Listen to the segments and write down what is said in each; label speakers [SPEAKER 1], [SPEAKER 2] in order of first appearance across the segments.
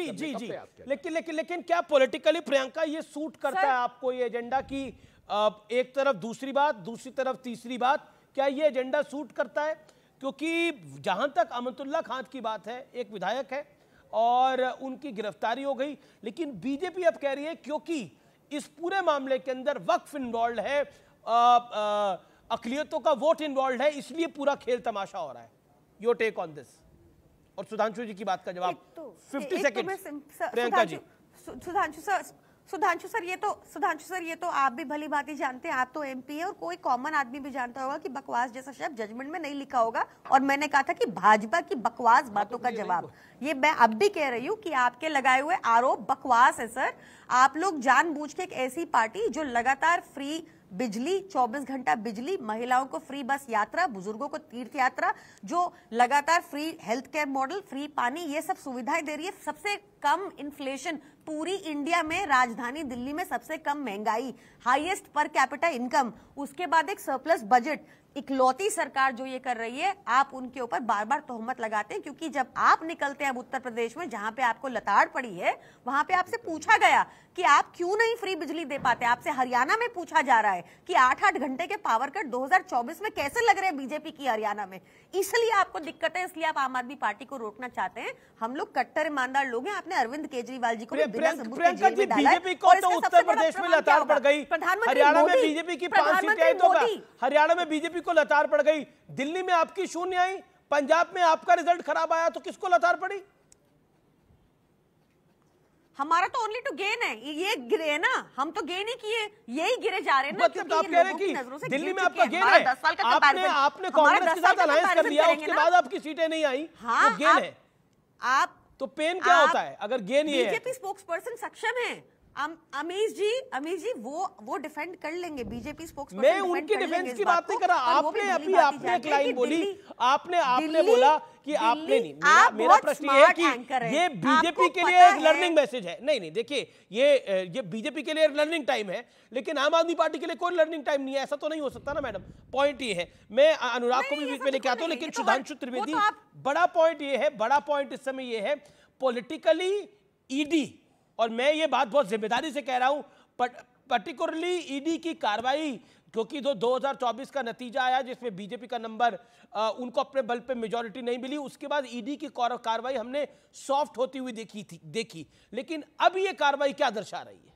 [SPEAKER 1] जी जी जी लेकिन लेकिन लेकिन क्या पॉलिटिकली प्रियंका ये सूट करता है आपको ये एजेंडा की एक तरफ दूसरी बात दूसरी तरफ तीसरी बात क्या ये एजेंडा सूट करता है क्योंकि जहां तक अमतुल्ला खान की बात है एक विधायक है और उनकी गिरफ्तारी हो गई लेकिन बीजेपी अब कह रही है क्योंकि इस पूरे मामले के अंदर वक्फ इन्वॉल्व है अकलियतों का वोट इन्वॉल्व है इसलिए पूरा खेल तमाशा हो रहा है योर टेक ऑन दिस और सुधांशु जी की बात का जवाब
[SPEAKER 2] फिफ्टी तो, तो second Priyanka ji Sudhanshu sir Sudhanshu sir ये तो सुधांशु सर ये तो आप भी भली बात ही जानते हैं आप तो एमपी है और कोई कॉमन आदमी भी जानता होगा कि बकवास जैसा शब्द जजमेंट में नहीं लिखा होगा और मैंने कहा था कि भाजपा की बकवास हाँ, बातों तो का जवाब ये मैं अब भी कह रही हूँ कि आपके लगाए हुए आरोप बकवास है सर आप लोग जान के एक ऐसी पार्टी जो लगातार फ्री बिजली 24 घंटा बिजली महिलाओं को फ्री बस यात्रा बुजुर्गों को तीर्थ यात्रा जो लगातार free health care model free पानी ये सब सुविधाएं दे रही है सबसे कम इन्फ्लेशन पूरी इंडिया में राजधानी दिल्ली में सबसे कम महंगाई हाईएस्ट पर कैपिटल इनकम उसके बाद एक सरप्लस बजट इकलौती सरकार जो ये कर रही है आप उनके ऊपर बार बार तोहमत लगाते हैं क्योंकि जब आप निकलते हैं अब उत्तर प्रदेश में जहां पे आपको लताड़ पड़ी है वहां पे आपसे पूछा गया कि आप क्यों नहीं फ्री बिजली दे पाते आपसे हरियाणा में पूछा जा रहा है कि आठ आठ घंटे के पावर कट 2024 में कैसे लग रहे हैं बीजेपी की हरियाणा में इसलिए आपको दिक्कत है इसलिए आप आम आदमी पार्टी को रोकना चाहते हैं हम लोग कट्टर ईमानदार लोग हैं आपने अरविंद केजरीवाल जी को प्रधानमंत्री तो उत्तर प्रदेश में लताड़
[SPEAKER 1] पड़ गई तो हरियाणा में बीजेपी को लतार पड़ गई दिल्ली में आपकी शून्य आई पंजाब में आपका रिजल्ट खराब आया तो किसको लतार पड़ी
[SPEAKER 2] हमारा तो ओनली टू गेन है ये गिरे है ना हम तो गेन ही किए यही गिरे जा रहे हैं ना मतलब आप कह रहे हैं कि दिल्ली में आपका गेन है आपने आपने कांग्रेस के साथ अलायंस कर लिया उसके बाद
[SPEAKER 1] आपकी सीटें नहीं आई तो हाँ, तो गेन है आप तो पेन क्या होता है अगर
[SPEAKER 3] गेन ये बीजेपी
[SPEAKER 2] स्पोक्स पर्सन सक्षम है अमीश जी अमीश जी वो वो डिफेंड कर लेंगे बीजेपी मैं उनकी डिफेंस की बात नहीं कर रहा आपने अभी आपने एक लाइन बोली
[SPEAKER 1] आपने आपने बोला कि आपने नहीं मेरा, मेरा प्रश्न ये है कि ये बीजेपी के लिए एक लर्निंग मैसेज है नहीं नहीं देखिए ये ये बीजेपी के लिए लर्निंग टाइम है लेकिन आम आदमी पार्टी के लिए कोई लर्निंग टाइम नहीं है ऐसा तो नहीं हो सकता ना मैडम पॉइंट ये है मैं अनुराग को भी बीच में तो लेके आता हूँ लेकिन सुधांशु त्रिवेदी तो बड़ा पॉइंट ये है बड़ा पॉइंट इस समय ये है पोलिटिकली ईडी e और मैं ये बात बहुत जिम्मेदारी से कह रहा हूँ पर्टिकुलरली ईडी की कार्रवाई क्योंकि जो 2024 का नतीजा आया जिसमें बीजेपी का नंबर आ, उनको अपने बल पे मेजोरिटी नहीं मिली उसके बाद ईडी e की कार्रवाई हमने सॉफ्ट होती हुई देखी थी देखी लेकिन अब ये कार्रवाई क्या दर्शा रही है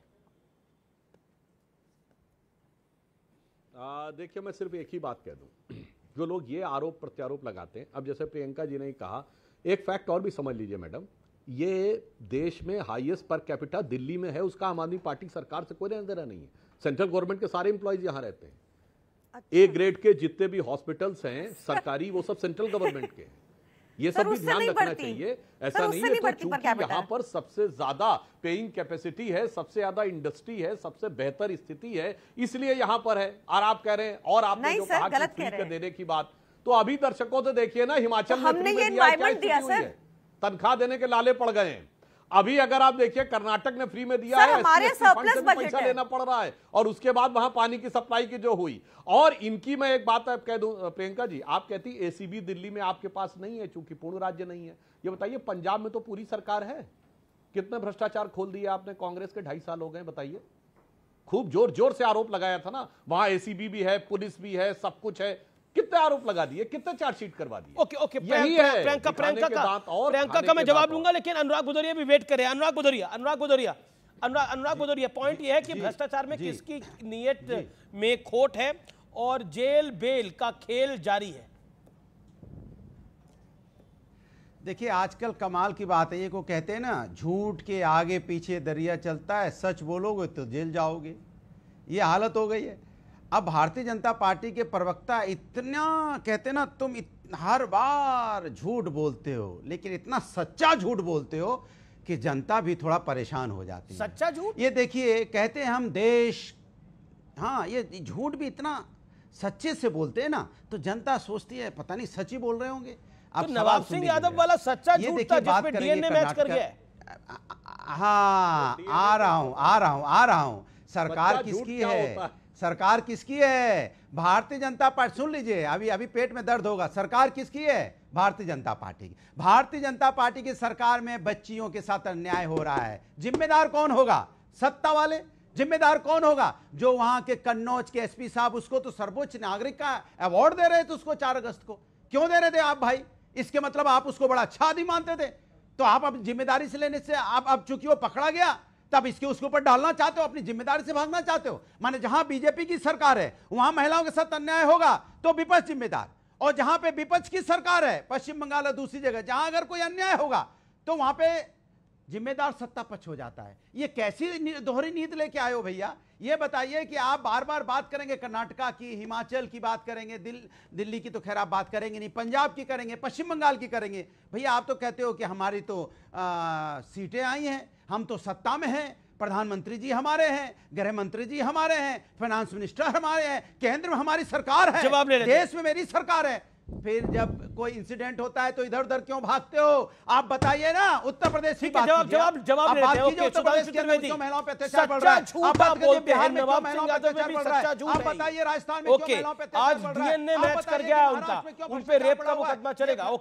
[SPEAKER 4] देखिए मैं सिर्फ एक ही बात कह दूं जो लोग ये आरोप प्रत्यारोप लगाते हैं अब जैसे प्रियंका जी ने कहा एक फैक्ट और भी समझ लीजिए मैडम ये देश में हाईएस्ट पर कैपिटा दिल्ली में है उसका आम आदमी पार्टी सरकार से कोई लेना देना नहीं है सेंट्रल गवर्नमेंट के सारे इंप्लॉयज यहाँ रहते हैं ए अच्छा। ग्रेड के जितने भी हॉस्पिटल्स हैं सरकारी वो सब सेंट्रल गवर्नमेंट के हैं ये सब भी ध्यान रखना चाहिए ऐसा नहीं है तो चूंकि यहाँ पर सबसे ज्यादा पेइंग कैपेसिटी है सबसे ज्यादा इंडस्ट्री है सबसे बेहतर स्थिति है इसलिए यहाँ पर है और आप कह रहे हैं और आपने जो कहा देने की बात तो अभी दर्शकों से देखिए ना हिमाचल तो में हमने ये तनख्वाह देने के लाले पड़ गए हैं अभी अगर आप देखिए कर्नाटक ने फ्री में दिया है पैसा लेना पड़ रहा है और उसके बाद वहां पानी की सप्लाई की जो हुई और इनकी मैं एक बात कह दू प्रियंका जी आप कहती एसीबी दिल्ली में आपके पास नहीं है चूंकि पूर्ण राज्य नहीं है ये बताइए पंजाब में तो पूरी सरकार है कितने भ्रष्टाचार खोल दिए आपने कांग्रेस के ढाई साल हो गए बताइए खूब जोर जोर से आरोप लगाया था ना वहां एसीबी भी है पुलिस भी है सब कुछ है कितने आरोप लगा दिए कितने चार्जशीट करवा दिए ओके ओके यही है प्रियंका प्रियंका का प्रियंका का मैं जवाब लूंगा
[SPEAKER 1] लेकिन अनुराग गुदरिया भी वेट करे अनुराग गुदरिया अनुराग गुदरिया अनुराग अनुराग गुदरिया पॉइंट यह है कि भ्रष्टाचार में किसकी नियत में खोट है और जेल बेल का खेल जारी है
[SPEAKER 3] देखिए आजकल कमाल की बात है ये को कहते हैं ना झूठ के आगे पीछे दरिया चलता है सच बोलोगे तो जेल जाओगे ये हालत हो गई है अब भारतीय जनता पार्टी के प्रवक्ता इतना कहते ना तुम हर बार झूठ बोलते हो लेकिन इतना सच्चा झूठ बोलते हो कि जनता भी थोड़ा परेशान हो जाती है सच्चा झूठ ये देखिए कहते हैं हम देश हाँ ये झूठ भी इतना सच्चे से बोलते हैं ना तो जनता सोचती है पता नहीं सच ही बोल रहे होंगे अब तो नवाब सिंह यादव वाला सच्चा झूठ था जिसमें डीएनए मैच कर गया हाँ आ रहा हूं आ रहा हूं आ रहा हूं सरकार किसकी है सरकार किसकी है भारतीय जनता पार्टी सुन लीजिए अभी अभी पेट में दर्द होगा सरकार किसकी है भारतीय जनता पार्टी की भारतीय जनता पार्टी की सरकार में बच्चियों के साथ अन्याय हो रहा है जिम्मेदार कौन होगा सत्ता वाले जिम्मेदार कौन होगा जो वहां के कन्नौज के एसपी साहब उसको तो सर्वोच्च नागरिक का अवार्ड दे रहे थे उसको चार अगस्त को क्यों दे रहे थे आप भाई इसके मतलब आप उसको बड़ा अच्छा आदि मानते थे तो आप अब जिम्मेदारी से लेने से आप अब चूंकि वो पकड़ा गया तब इसके उसके ऊपर डालना चाहते हो अपनी जिम्मेदारी से भागना चाहते हो माने जहां बीजेपी की सरकार है वहां महिलाओं के साथ अन्याय होगा तो विपक्ष जिम्मेदार और जहां पे विपक्ष की सरकार है पश्चिम बंगाल और दूसरी जगह जहां अगर कोई अन्याय होगा तो वहां पे जिम्मेदार सत्ता पक्ष हो जाता है ये कैसी दोहरी नीति लेके आए हो भैया ये बताइए कि आप बार बार बात करेंगे कर्नाटका की हिमाचल की बात करेंगे दिल दिल्ली की तो खैर आप बात करेंगे नहीं पंजाब की करेंगे पश्चिम बंगाल की करेंगे भैया आप तो कहते हो कि हमारी तो सीटें आई हैं हम तो सत्ता में हैं प्रधानमंत्री जी हमारे हैं गृह मंत्री जी हमारे हैं फाइनेंस मिनिस्टर हमारे हैं केंद्र में हमारी सरकार है जवाब ले देश में मेरी सरकार है फिर जब कोई इंसिडेंट होता है तो इधर उधर क्यों भागते हो आप बताइए ना उत्तर प्रदेश की जवाब जवाब जवाब क्यों महिलाओं पे अत्याचार बढ़ रहा है आप में क्यों महिलाओं पे अत्याचार बढ़ रहा है आप बताइए राजस्थान में क्यों महिलाओं पे अत्याचार बढ़ रहा है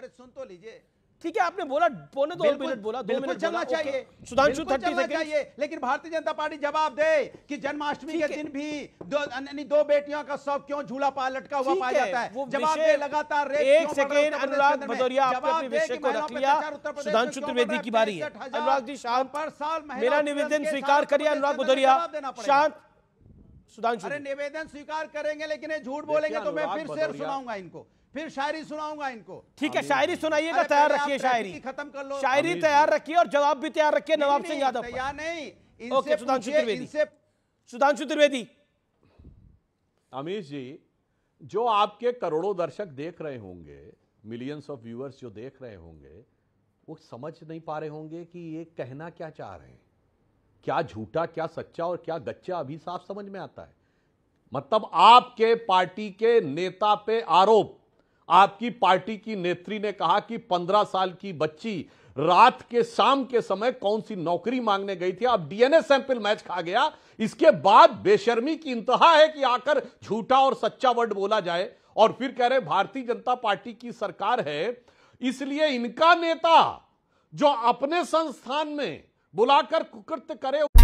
[SPEAKER 3] पे सुन तो लीजिए
[SPEAKER 1] ठीक है आपने बोला पौने दो तो मिनट बोला दो मिनट चलना चाहिए सुधांशु थर्टी सेकंड चाहिए लेकिन भारतीय जनता पार्टी जवाब दे कि जन्माष्टमी के दिन
[SPEAKER 3] भी दो यानी दो बेटियों का सब क्यों झूला पा लटका हुआ पाया जाता है जवाब दे लगातार रेप एक सेकंड अनुराग भदौरिया आपने अपने विषय को रख लिया सुधांशु त्रिवेदी
[SPEAKER 1] की बारी है अनुराग जी शांत पर साल मेरा निवेदन स्वीकार करिए अनुराग भदौरिया शांत सुधांशु अरे
[SPEAKER 3] निवेदन स्वीकार करेंगे लेकिन ये झूठ बोलेंगे तो मैं फिर से सुनाऊंगा इनको फिर शायरी सुनाऊंगा इनको ठीक है शायरी सुनाइएगा तैयार रखिए शायरी खत्म कर लो शायरी तैयार
[SPEAKER 1] रखिए और जवाब भी तैयार रखिए नवाब सिंह यादव तैयार नहीं सुधांशु त्रिवेदी सुधांशु त्रिवेदी
[SPEAKER 4] अमीश जी जो आपके करोड़ों दर्शक देख रहे होंगे मिलियंस ऑफ व्यूअर्स जो देख रहे होंगे वो समझ नहीं पा रहे होंगे कि ये कहना क्या चाह रहे हैं क्या झूठा क्या सच्चा और क्या गच्चा अभी साफ समझ में आता है मतलब आपके पार्टी के नेता पे आरोप आपकी पार्टी की नेत्री ने कहा कि पंद्रह साल की बच्ची रात के शाम के समय कौन सी नौकरी मांगने गई थी अब डीएनए सैंपल मैच खा गया इसके बाद बेशर्मी की इंतहा है कि आकर झूठा और सच्चा वर्ड बोला जाए और फिर कह रहे भारतीय जनता पार्टी की सरकार है इसलिए इनका नेता जो अपने संस्थान में बुलाकर कुकृत्य करे